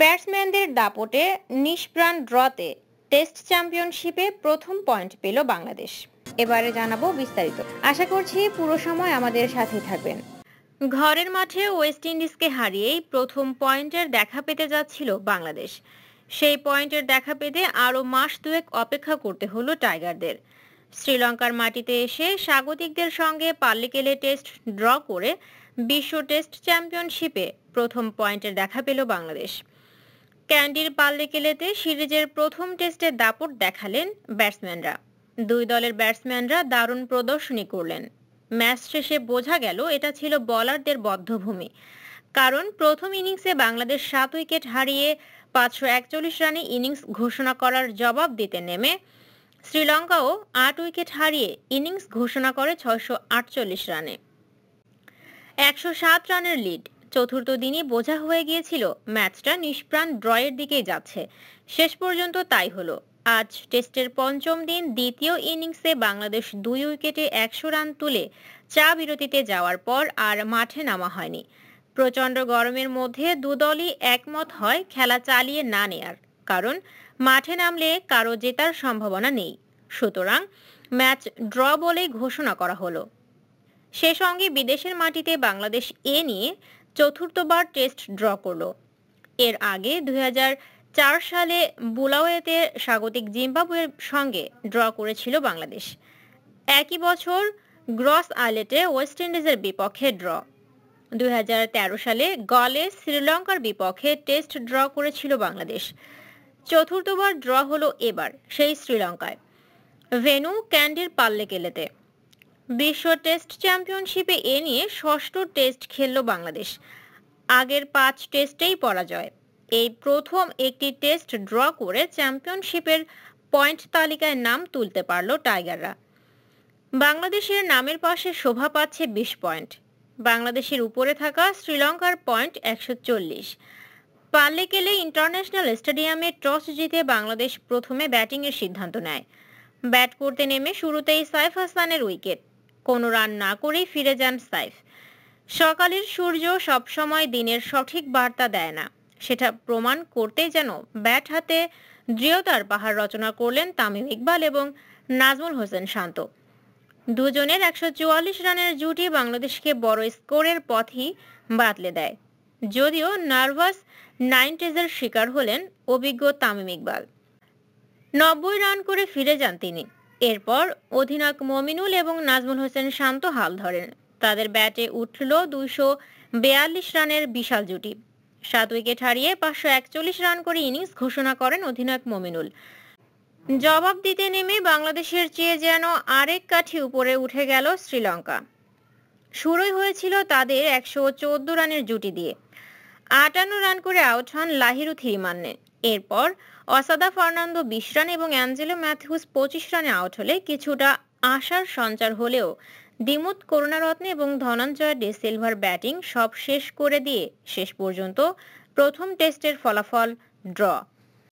ব্যাটসম্যানদের দাপটে নিষ্প্রাণ ড্রতে টেস্ট চ্যাম্পিয়নশিপে প্রথম পয়েন্ট পেল বাংলাদেশ এবারে জানাবো বিস্তারিত আশা করছি পুরো সময় আমাদের সাথে থাকবেন ঘরের মাঠে ওয়েস্ট ইন্ডিজকে হারিয়েই প্রথম পয়েন্টের দেখা পেতে যাচ্ছিল বাংলাদেশ সেই পয়েন্টের দেখা পেতে আরও মাস দুয়েক অপেক্ষা করতে হলো টাইগারদের শ্রীলঙ্কার মাটিতে এসে স্বাগতিকদের সঙ্গে কেলে টেস্ট ড্র করে বিশ্ব টেস্ট চ্যাম্পিয়নশিপে প্রথম পয়েন্টের দেখা পেল বাংলাদেশ ক্যান্ডির পাল্লে কেলেতে সিরিজের প্রথম টেস্টে দাপট দেখালেন ব্যাটসম্যানরা দুই দলের ব্যাটসম্যানরা দারুণ প্রদর্শনী করলেন ম্যাচ শেষে বোঝা গেল এটা ছিল বলারদের বদ্ধভূমি কারণ প্রথম ইনিংসে বাংলাদেশ সাত উইকেট হারিয়ে পাঁচশো একচল্লিশ রানে ইনিংস ঘোষণা করার জবাব দিতে নেমে শ্রীলঙ্কাও আট উইকেট হারিয়ে ইনিংস ঘোষণা করে ছয়শো আটচল্লিশ রানে একশো সাত রানের লিড চতুর্থ দিনই বোঝা হয়ে গিয়েছিল ম্যাচটা নিষ্প্রাণ ড্রয়ের দিকেই যাচ্ছে শেষ পর্যন্ত তাই হলো আজ টেস্টের পঞ্চম দিন দ্বিতীয় ইনিংসে বাংলাদেশ দুই উইকেটে একশো রান তুলে চা বিরতিতে যাওয়ার পর আর মাঠে নামা হয়নি প্রচণ্ড গরমের মধ্যে দুদলই একমত হয় খেলা চালিয়ে না নেয়ার কারণ মাঠে নামলে কারো জেতার সম্ভাবনা নেই সুতরাং ম্যাচ ড্র বলে ঘোষণা করা হলো সে সঙ্গে বিদেশের মাটিতে বাংলাদেশ এ নিয়ে চতুর্থবার টেস্ট ড্র করল এর আগে দুই সালে বুলাওয়েতে স্বাগতিক জিম্বাবুয়ের সঙ্গে ড্র করেছিল বাংলাদেশ একই বছর গ্রস আইলেটে ওয়েস্ট ইন্ডিজের বিপক্ষে ড্র দুই সালে গলে শ্রীলঙ্কার বিপক্ষে টেস্ট ড্র করেছিল বাংলাদেশ চতুর্থবার ড্র হলো এবার সেই শ্রীলঙ্কায় ভেনু ক্যান্ডির পাল্লে কেলেতে বিশ্ব টেস্ট চ্যাম্পিয়নশিপে এ নিয়ে ষষ্ঠ টেস্ট খেলল বাংলাদেশ আগের পাঁচ টেস্টেই পরাজয় এই প্রথম একটি টেস্ট ড্র করে চ্যাম্পিয়নশিপের পয়েন্ট তালিকায় নাম তুলতে পারল টাইগাররা বাংলাদেশের নামের পাশে শোভা পাচ্ছে বিশ পয়েন্ট বাংলাদেশের উপরে থাকা শ্রীলঙ্কার পয়েন্ট একশো চল্লিশ পাল্লেকেলে ইন্টারন্যাশনাল স্টেডিয়ামে টস জিতে বাংলাদেশ প্রথমে ব্যাটিংয়ের সিদ্ধান্ত নেয় ব্যাট করতে নেমে শুরুতেই সাইফ হাসানের উইকেট কোনো রান না করেই ফিরে যান সাইফ সকালের সূর্য সবসময় দিনের সঠিক বার্তা দেয় না সেটা প্রমাণ করতেই যেন ব্যাট হাতে দৃঢ়তার পাহাড় রচনা করলেন তামিম ইকবাল এবং নাজমুল হোসেন শান্ত দুজনের একশো রানের জুটি বাংলাদেশকে বড় স্কোরের পথই বাতলে দেয় যদিও নার্ভাস নাইনটিজের শিকার হলেন অভিজ্ঞ তামিম ইকবাল নব্বই রান করে ফিরে যান তিনি এরপর অধিনায়ক মমিনুল এবং নাজমুল হোসেন শান্ত হাল ধরেন তাদের ব্যাটে উঠল দুইশো বেয়াল্লিশ রানের বিশাল জুটি সাত উইকেট হারিয়ে পাঁচশো একচল্লিশ রান করে ইনিংস ঘোষণা করেন অধিনায়ক মমিনুল জবাব দিতে নেমে বাংলাদেশের চেয়ে যেন আরেক কাঠি উপরে উঠে গেল শ্রীলঙ্কা শুরুই হয়েছিল তাদের একশো চোদ্দ রানের জুটি দিয়ে আটান্ন রান করে আউট হন লাহিরু থিরিমান্নে এরপর অসাদা ফার্নান্দো বিশ রান এবং অ্যাঞ্জেলো ম্যাথিউস পঁচিশ রানে আউট হলে কিছুটা আশার সঞ্চার হলেও দিমুত করুণারত্ন এবং ধনঞ্জয় ডে সিলভার ব্যাটিং সব শেষ করে দিয়ে শেষ পর্যন্ত প্রথম টেস্টের ফলাফল ড্র